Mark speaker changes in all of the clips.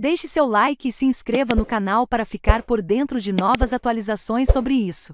Speaker 1: Deixe seu like e se inscreva no canal para ficar por dentro de novas atualizações sobre isso.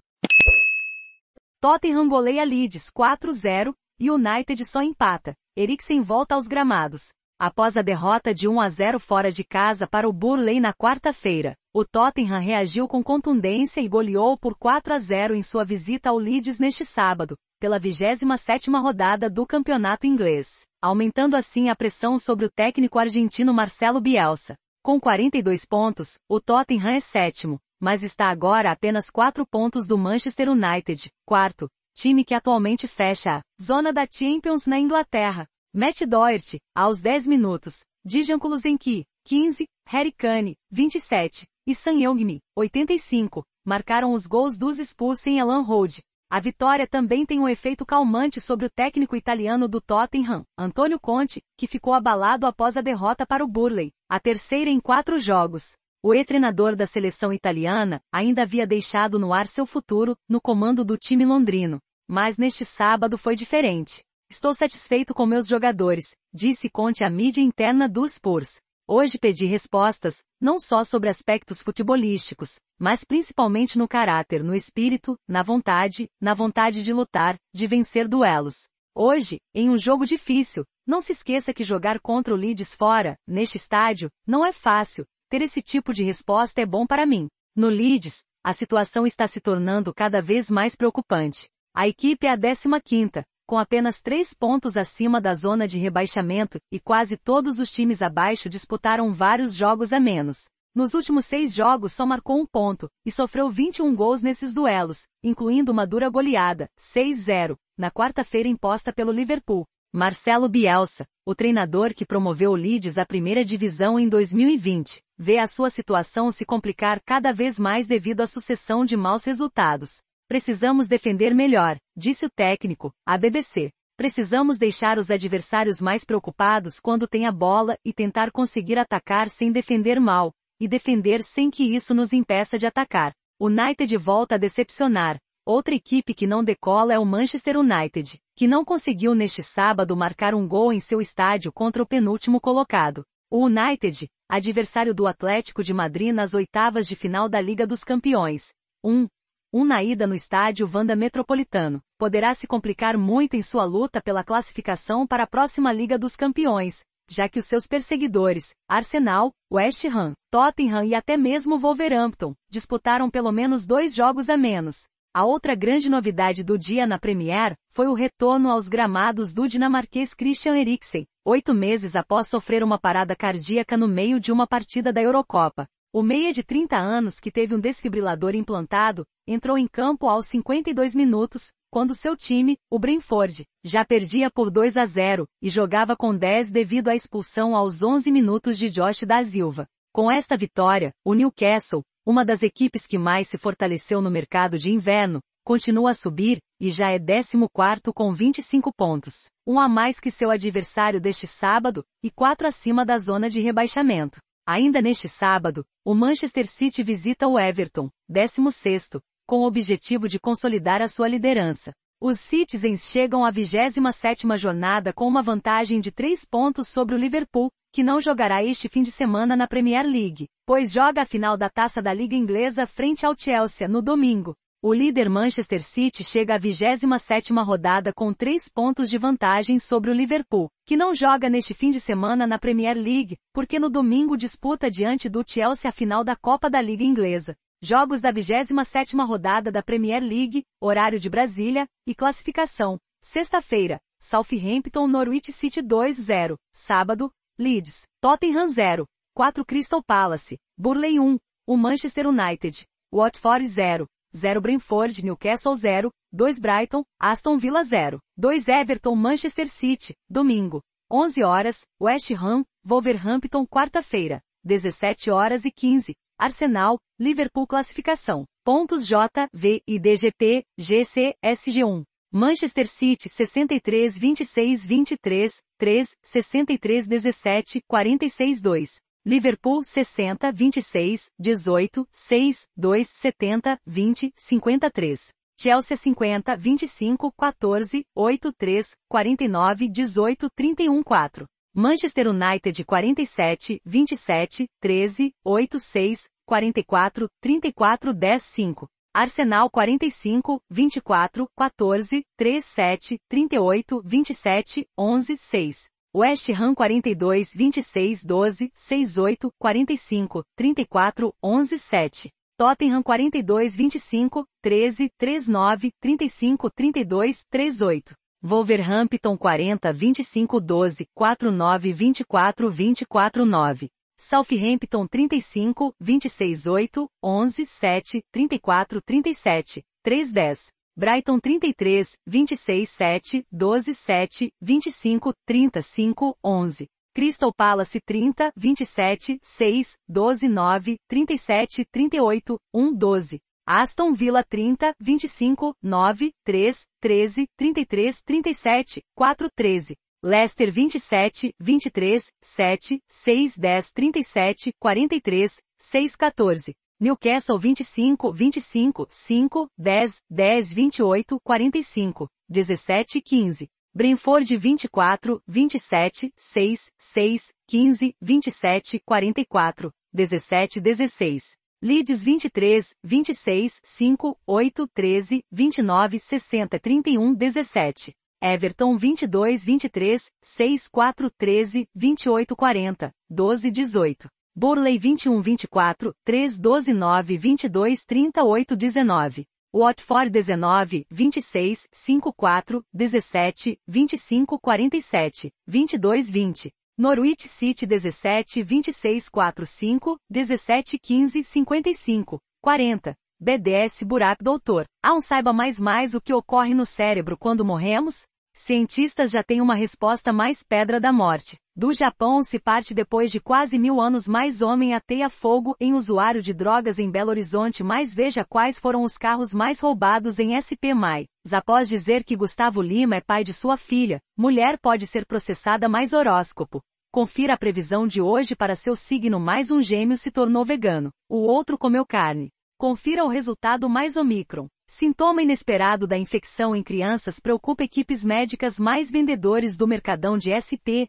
Speaker 1: Tottenham goleia Leeds 4-0 e United só empata. Eriksen volta aos gramados. Após a derrota de 1 a 0 fora de casa para o Burley na quarta-feira, o Tottenham reagiu com contundência e goleou por 4 a 0 em sua visita ao Leeds neste sábado, pela 27ª rodada do Campeonato Inglês, aumentando assim a pressão sobre o técnico argentino Marcelo Bielsa. Com 42 pontos, o Tottenham é sétimo, mas está agora a apenas 4 pontos do Manchester United, quarto, time que atualmente fecha a zona da Champions na Inglaterra. Matt Doherty, aos 10 minutos, Dijan Kulusenki, 15, Harry Kane, 27, e San Yongmi, 85, marcaram os gols dos expulsos em Elan Road, a vitória também tem um efeito calmante sobre o técnico italiano do Tottenham, Antonio Conte, que ficou abalado após a derrota para o Burley, a terceira em quatro jogos. O ex-treinador da seleção italiana ainda havia deixado no ar seu futuro no comando do time londrino, mas neste sábado foi diferente. Estou satisfeito com meus jogadores, disse Conte à mídia interna do Spurs. Hoje pedi respostas, não só sobre aspectos futebolísticos, mas principalmente no caráter, no espírito, na vontade, na vontade de lutar, de vencer duelos. Hoje, em um jogo difícil, não se esqueça que jogar contra o Leeds fora, neste estádio, não é fácil, ter esse tipo de resposta é bom para mim. No Leeds, a situação está se tornando cada vez mais preocupante. A equipe é a 15ª, com apenas três pontos acima da zona de rebaixamento, e quase todos os times abaixo disputaram vários jogos a menos. Nos últimos seis jogos só marcou um ponto, e sofreu 21 gols nesses duelos, incluindo uma dura goleada, 6-0, na quarta-feira imposta pelo Liverpool. Marcelo Bielsa, o treinador que promoveu o Leeds à primeira divisão em 2020, vê a sua situação se complicar cada vez mais devido à sucessão de maus resultados. Precisamos defender melhor, disse o técnico, a BBC. Precisamos deixar os adversários mais preocupados quando tem a bola e tentar conseguir atacar sem defender mal, e defender sem que isso nos impeça de atacar. United volta a decepcionar. Outra equipe que não decola é o Manchester United, que não conseguiu neste sábado marcar um gol em seu estádio contra o penúltimo colocado. O United, adversário do Atlético de Madrid nas oitavas de final da Liga dos Campeões. 1. Um, um na ida no estádio Vanda Metropolitano, poderá se complicar muito em sua luta pela classificação para a próxima Liga dos Campeões, já que os seus perseguidores, Arsenal, West Ham, Tottenham e até mesmo Wolverhampton, disputaram pelo menos dois jogos a menos. A outra grande novidade do dia na Premier foi o retorno aos gramados do dinamarquês Christian Eriksen, oito meses após sofrer uma parada cardíaca no meio de uma partida da Eurocopa. O meia de 30 anos que teve um desfibrilador implantado, entrou em campo aos 52 minutos, quando seu time, o Brentford, já perdia por 2 a 0 e jogava com 10 devido à expulsão aos 11 minutos de Josh da Silva. Com esta vitória, o Newcastle, uma das equipes que mais se fortaleceu no mercado de inverno, continua a subir e já é 14 com 25 pontos, um a mais que seu adversário deste sábado e quatro acima da zona de rebaixamento. Ainda neste sábado, o Manchester City visita o Everton, 16, com o objetivo de consolidar a sua liderança. Os Citizens chegam à 27ª jornada com uma vantagem de 3 pontos sobre o Liverpool, que não jogará este fim de semana na Premier League, pois joga a final da Taça da Liga Inglesa frente ao Chelsea no domingo. O líder Manchester City chega à 27ª rodada com 3 pontos de vantagem sobre o Liverpool, que não joga neste fim de semana na Premier League, porque no domingo disputa diante do Chelsea a final da Copa da Liga Inglesa. Jogos da 27ª rodada da Premier League, horário de Brasília, e classificação. Sexta-feira, Southampton Norwich City 2-0. Sábado, Leeds, Tottenham 0. 4 Crystal Palace, Burley 1. O Manchester United, Watford 0. 0 Brentford Newcastle 0. 2 Brighton, Aston Villa 0. 2 Everton Manchester City, domingo. 11 horas, West Ham, Wolverhampton quarta-feira. 17 horas e 15, Arsenal, Liverpool classificação, pontos J, V e DGP, GC, SG1. Manchester City 63 26 23 3 63 17 46 2. Liverpool 60 26 18 6 2 70 20 53. Chelsea 50 25 14 8 3 49 18 31 4. Manchester United 47, 27, 13, 8, 6, 44, 34, 10, 5. Arsenal 45, 24, 14, 3, 7, 38, 27, 11, 6. West Ham 42, 26, 12, 6, 8, 45, 34, 11, 7. Tottenham 42, 25, 13, 39, 35, 32, 38. Wolverhampton 40 25 12 49 24 24 9. Southampton 35 26 8 11 7 34 37 3 10. Brighton 33 26 7 12 7 25 35 11. Crystal Palace 30 27 6 12 9 37 38 1 12. Aston Villa 30, 25, 9, 3, 13, 33, 37, 4, 13. Leicester 27, 23, 7, 6, 10, 37, 43, 6, 14. Newcastle 25, 25, 5, 10, 10, 28, 45, 17, 15. Brentford 24, 27, 6, 6, 15, 27, 44, 17, 16. Leads 23, 26, 5, 8, 13, 29, 60, 31, 17. Everton 22, 23, 6, 4, 13, 28, 40, 12, 18. Burley 21, 24, 3, 12, 9, 22, 38, 19. Watford 19, 26, 5, 4, 17, 25, 47, 22, 20. Norwich City 17 26 45 17 15 55 40 BDS Burak Doutor. um saiba mais mais o que ocorre no cérebro quando morremos? Cientistas já têm uma resposta mais pedra da morte. Do Japão se parte depois de quase mil anos mais homem ateia fogo em usuário de drogas em Belo Horizonte mais veja quais foram os carros mais roubados em SP Mai após dizer que Gustavo Lima é pai de sua filha, mulher pode ser processada mais horóscopo. Confira a previsão de hoje para seu signo mais um gêmeo se tornou vegano, o outro comeu carne. Confira o resultado mais Omicron. Sintoma inesperado da infecção em crianças preocupa equipes médicas mais vendedores do mercadão de SP,